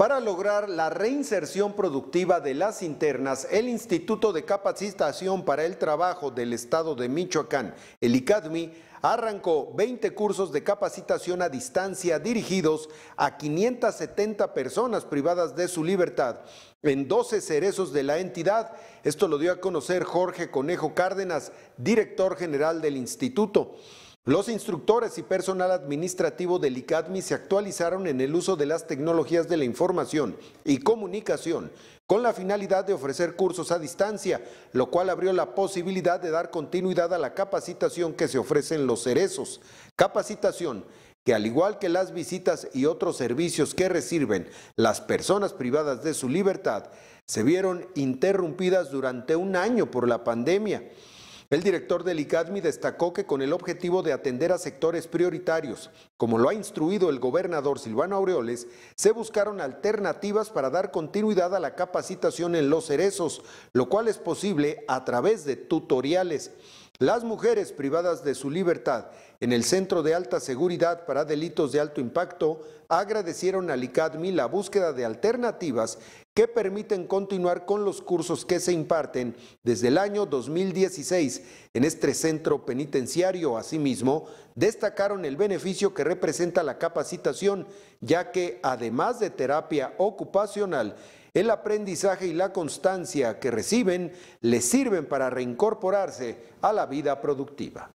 Para lograr la reinserción productiva de las internas, el Instituto de Capacitación para el Trabajo del Estado de Michoacán, el ICADMI, arrancó 20 cursos de capacitación a distancia dirigidos a 570 personas privadas de su libertad en 12 cerezos de la entidad. Esto lo dio a conocer Jorge Conejo Cárdenas, director general del instituto. Los instructores y personal administrativo del ICADMI se actualizaron en el uso de las tecnologías de la información y comunicación con la finalidad de ofrecer cursos a distancia, lo cual abrió la posibilidad de dar continuidad a la capacitación que se ofrecen los cerezos. Capacitación que al igual que las visitas y otros servicios que reciben las personas privadas de su libertad, se vieron interrumpidas durante un año por la pandemia. El director del ICADMI destacó que con el objetivo de atender a sectores prioritarios, como lo ha instruido el gobernador Silvano Aureoles, se buscaron alternativas para dar continuidad a la capacitación en los cerezos, lo cual es posible a través de tutoriales. Las mujeres privadas de su libertad en el Centro de Alta Seguridad para Delitos de Alto Impacto agradecieron al ICADMI la búsqueda de alternativas que permiten continuar con los cursos que se imparten desde el año 2016 en este centro penitenciario. Asimismo, destacaron el beneficio que representa la capacitación, ya que además de terapia ocupacional, el aprendizaje y la constancia que reciben les sirven para reincorporarse a la vida productiva.